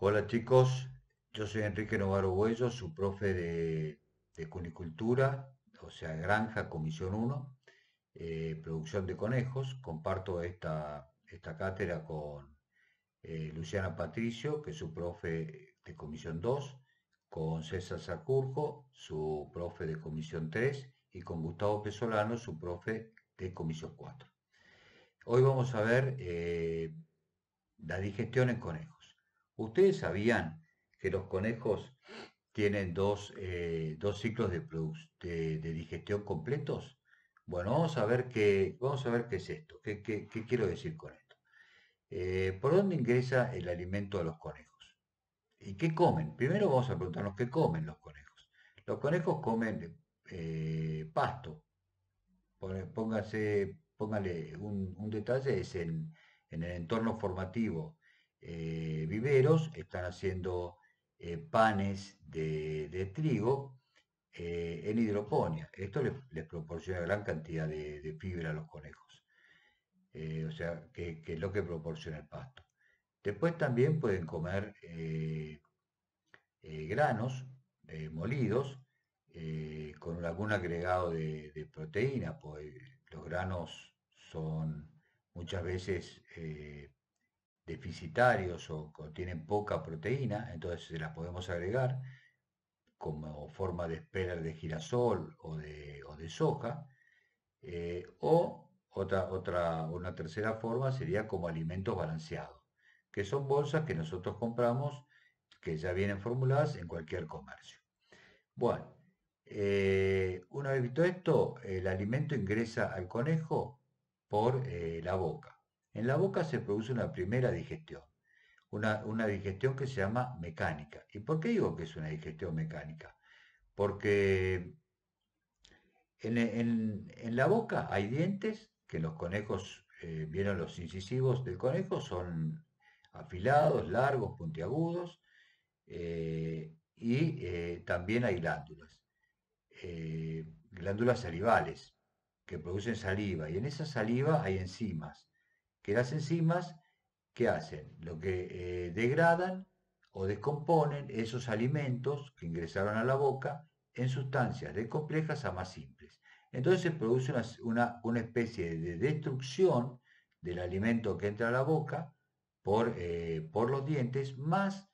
Hola chicos, yo soy Enrique Novaro Buello, su profe de, cunicultura, o sea, granja, comisión 1, eh, producción de conejos. Comparto esta, esta cátedra con eh, Luciana Patricio, que es su profe de comisión 2, con César Sacurjo, su profe de comisión 3, y con Gustavo Pesolano, su profe de comisión 4. Hoy vamos a ver eh, la digestión en conejos. Ustedes sabían que los conejos tienen dos, eh, ciclos de, digestión completos. Bueno, vamos a ver qué, vamos a qué es esto, qué, quiero decir con esto. Eh, ¿Por dónde ingresa el alimento a los conejos? ¿Y qué comen? Primero vamos a preguntarnos qué comen los conejos. Los conejos comen eh, pasto. Póngase, póngale un, detalle, es en, en el entorno formativo eh, viveros, están haciendo eh, panes de, trigo eh, en hidroponía. Esto les, proporciona gran cantidad de, fibra a los conejos, o sea, que, es lo que proporciona el pasto. Después también pueden comer granos molidos con algún agregado de, proteína, pues los granos son muchas veces deficitarios o, tienen poca proteína, entonces se las podemos agregar como forma de esperar de girasol o de, soja, eh, o otra, otra, una tercera forma sería como alimentos balanceados, que son bolsas que nosotros compramos, que ya vienen formuladas en cualquier comercio. Bueno, eh, una vez visto esto, el alimento ingresa al conejo por eh, la boca. En la boca se produce una primera digestión, una, digestión que se llama mecánica. ¿Y por qué digo que es una digestión mecánica? Porque en, la boca hay dientes que los conejos, eh, vieron los incisivos del conejo, son afilados, largos, puntiagudos, eh, y eh, también hay glándulas, eh, glándulas salivales que producen saliva, y en esa saliva hay enzimas las enzimas, que hacen? Lo que eh, degradan o descomponen esos alimentos que ingresaron a la boca en sustancias de complejas a más simples. Entonces se produce una, especie de destrucción del alimento que entra a la boca por, eh, por los dientes, más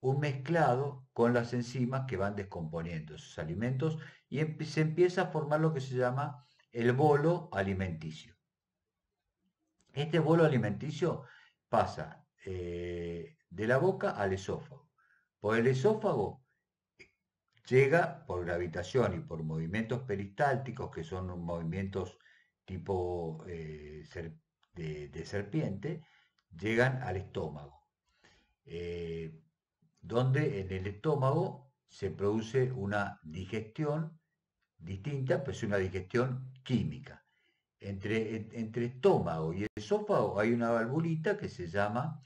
un mezclado con las enzimas que van descomponiendo esos alimentos y se empieza a formar lo que se llama el bolo alimenticio. Este bolo alimenticio pasa eh, de la boca al esófago. Por el esófago eh, llega por gravitación y por movimientos peristálticos, que son movimientos tipo eh, de, serpiente, llegan al estómago, donde en el estómago se produce una digestión distinta, pues una digestión química entre, estómago y esófago hay una valvulita que se llama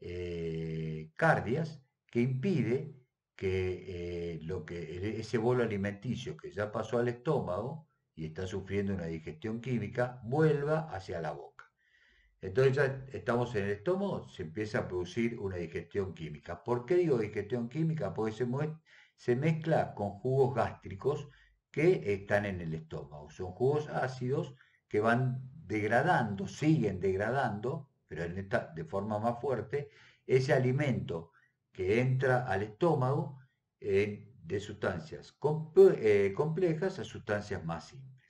eh, cardias, que impide que, eh, lo que ese bolo alimenticio que ya pasó al estómago y está sufriendo una digestión química, vuelva hacia la boca. Entonces ya estamos en el estómago, se empieza a producir una digestión química. ¿Por qué digo digestión química? Porque se, se mezcla con jugos gástricos que están en el estómago. Son jugos ácidos que van degradando, siguen degradando, pero de forma más fuerte, ese alimento que entra al estómago de sustancias eh, complejas a sustancias más simples.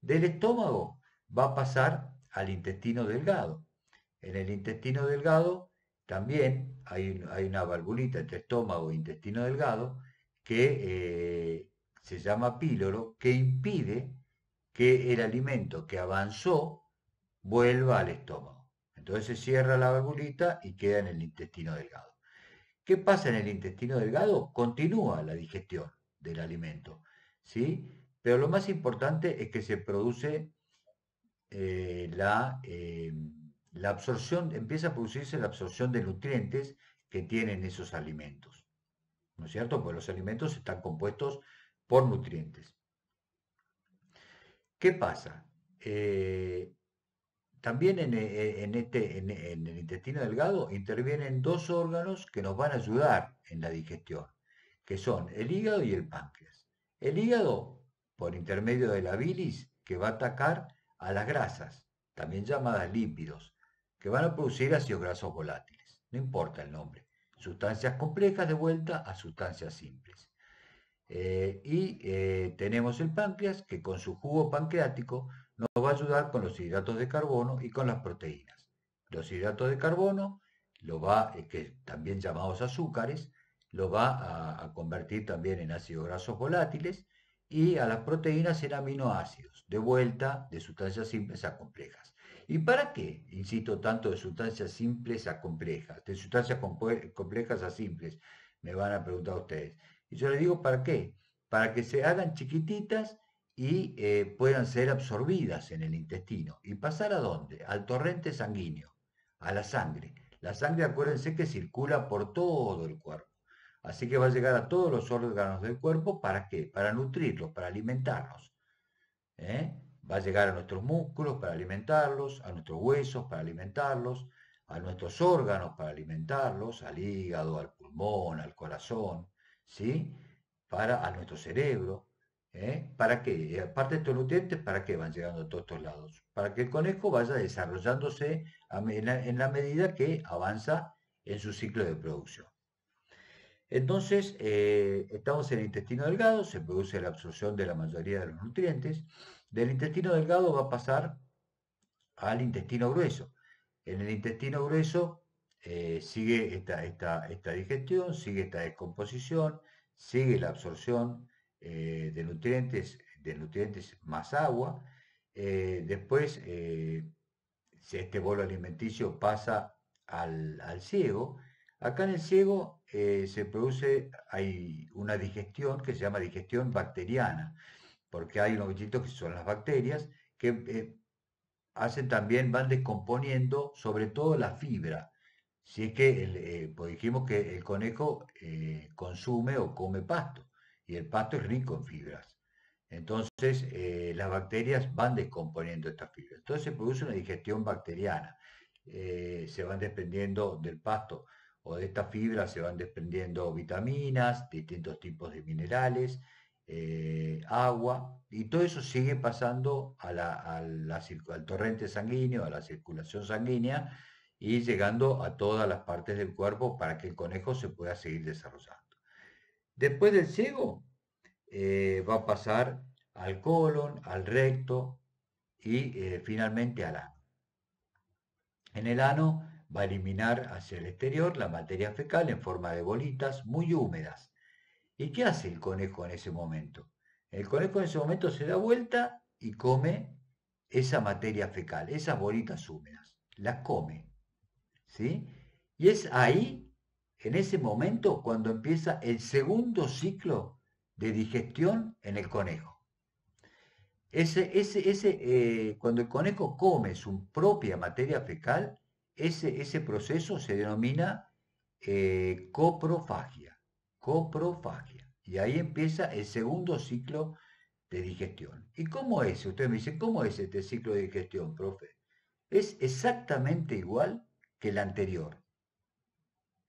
Del estómago va a pasar al intestino delgado. En el intestino delgado también hay, una valvulita entre estómago e intestino delgado que eh, se llama píloro, que impide que el alimento que avanzó vuelva al estómago. Entonces se cierra la valvulita y queda en el intestino delgado. ¿Qué pasa en el intestino delgado? Continúa la digestión del alimento, ¿sí? Pero lo más importante es que se produce eh, la, em, la absorción, empieza a producirse la absorción de nutrientes que tienen esos alimentos. ¿No es cierto? Pues los alimentos están compuestos por nutrientes. ¿Qué pasa? Eh, también e, e, este, en, el intestino delgado intervienen dos órganos que nos van a ayudar en la digestión, que son el hígado y el páncreas. El hígado, por intermedio de la bilis, que va a atacar a las grasas, también llamadas lípidos, que van a producir ácidos grasos volátiles, no importa el nombre, sustancias complejas de vuelta a sustancias simples. Eh, y eh, tenemos el páncreas que con su jugo pancreático nos va a ayudar con los hidratos de carbono y con las proteínas. Los hidratos de carbono, lo va, eh, que también llamados azúcares, lo va a, a convertir también en ácidos grasos volátiles y a las proteínas en aminoácidos, de vuelta de sustancias simples a complejas. ¿Y para qué, insisto, tanto de sustancias simples a complejas, de sustancias complejas a simples? Me van a preguntar ustedes. Y yo le digo, ¿para qué? Para que se hagan chiquititas y eh, puedan ser absorbidas en el intestino. ¿Y pasar a dónde? Al torrente sanguíneo, a la sangre. La sangre, acuérdense que circula por todo el cuerpo. Así que va a llegar a todos los órganos del cuerpo, ¿para qué? Para nutrirlos, para alimentarnos. ¿eh? Va a llegar a nuestros músculos para alimentarlos, a nuestros huesos para alimentarlos, a nuestros órganos para alimentarlos, al hígado, al pulmón, al corazón, ¿sí? Para a nuestro cerebro, ¿eh? ¿Para que, aparte eh, de estos nutrientes, ¿para qué van llegando a todos estos lados? Para que el conejo vaya desarrollándose en la, medida que avanza en su ciclo de producción. Entonces, eh, estamos en el intestino delgado, se produce la absorción de la mayoría de los nutrientes. Del intestino delgado va a pasar al intestino grueso. En el intestino grueso eh, sigue esta, esta, digestión, sigue esta descomposición, sigue la absorción eh, de, nutrientes, de nutrientes más agua. Eh, después, después, este bolo alimenticio pasa al, al ciego. Acá en el ciego se produce, hay una digestión que se llama digestión bacteriana, porque hay unos bichitos que son las bacterias que hacen también, van descomponiendo sobre todo la fibra si es que, eh, pues dijimos que el conejo eh, consume o come pasto, y el pasto es rico en fibras. Entonces, eh, las bacterias van descomponiendo estas fibras. Entonces, se produce una digestión bacteriana. se van desprendiendo del pasto o de estas fibras, se van desprendiendo vitaminas, distintos tipos de minerales, agua, y todo eso sigue pasando a al torrente sanguíneo, a la circulación sanguínea, y llegando a todas las partes del cuerpo para que el conejo se pueda seguir desarrollando. Después del ciego eh, va a pasar al colon, al recto y eh, finalmente al ano. En el ano va a eliminar hacia el exterior la materia fecal en forma de bolitas muy húmedas. ¿Y qué hace el conejo en ese momento? El conejo en ese momento se da vuelta y come esa materia fecal, esas bolitas húmedas, las come. ¿sí? Y es ahí, en ese momento, cuando empieza el segundo ciclo de digestión en el conejo. Ese, ese, eh, cuando el conejo come su propia materia fecal, ese, ese proceso se denomina eh, coprofagia, coprofagia. Y ahí empieza el segundo ciclo de digestión. ¿Y cómo es? Ustedes me dicen, ¿cómo es este ciclo de digestión, profe? Es exactamente igual que la anterior.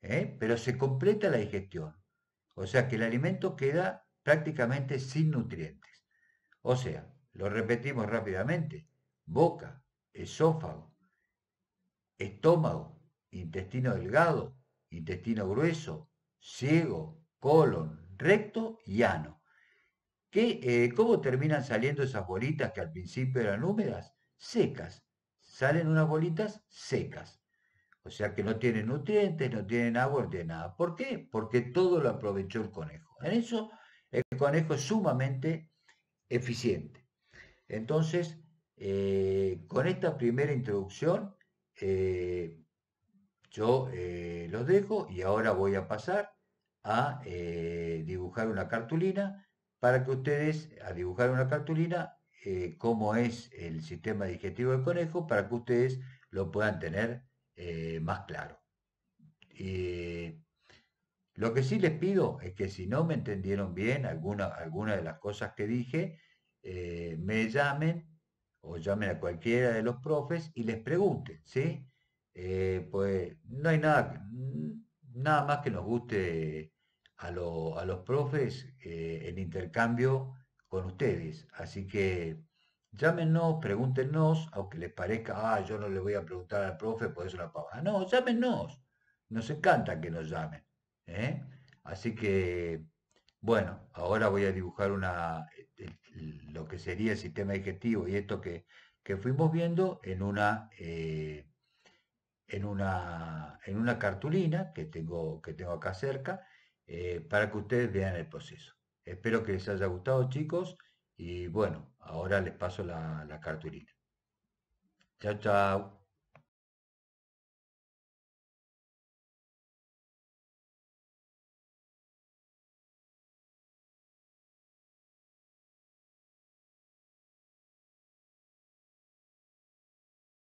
¿eh? Pero se completa la digestión. O sea que el alimento queda prácticamente sin nutrientes. O sea, lo repetimos rápidamente. Boca, esófago, estómago, intestino delgado, intestino grueso, ciego, colon, recto y ano. ¿Qué, eh, ¿Cómo terminan saliendo esas bolitas que al principio eran húmedas? Secas. Salen unas bolitas secas. O sea que no tienen nutrientes, no tienen agua, no tienen nada. ¿Por qué? Porque todo lo aprovechó el conejo. En eso el conejo es sumamente eficiente. Entonces, eh, con esta primera introducción, eh, yo eh, los dejo y ahora voy a pasar a dibujar una cartulina para que ustedes, a dibujar una cartulina, cómo es el sistema digestivo del conejo, para que ustedes lo puedan tener eh, más claro. Eh, lo que sí les pido es que si no me entendieron bien alguna, alguna de las cosas que dije, eh, me llamen o llamen a cualquiera de los profes y les pregunten, ¿sí? pues no hay nada, mm, nada más que nos guste a, a los profes el intercambio con ustedes. Así que Llámenos, pregúntenos, aunque les parezca, ah, yo no le voy a preguntar al profe, por eso la paga No, llámenos. Nos encanta que nos llamen. ¿eh? Así que, bueno, ahora voy a dibujar una, eh, lo que sería el sistema digestivo y esto que, que fuimos viendo en una, eh, en, una, en una cartulina que tengo, que tengo acá cerca para que ustedes vean el proceso. Espero que les haya gustado, chicos. Y bueno, ahora les paso la, la cartulina. Chao, chao.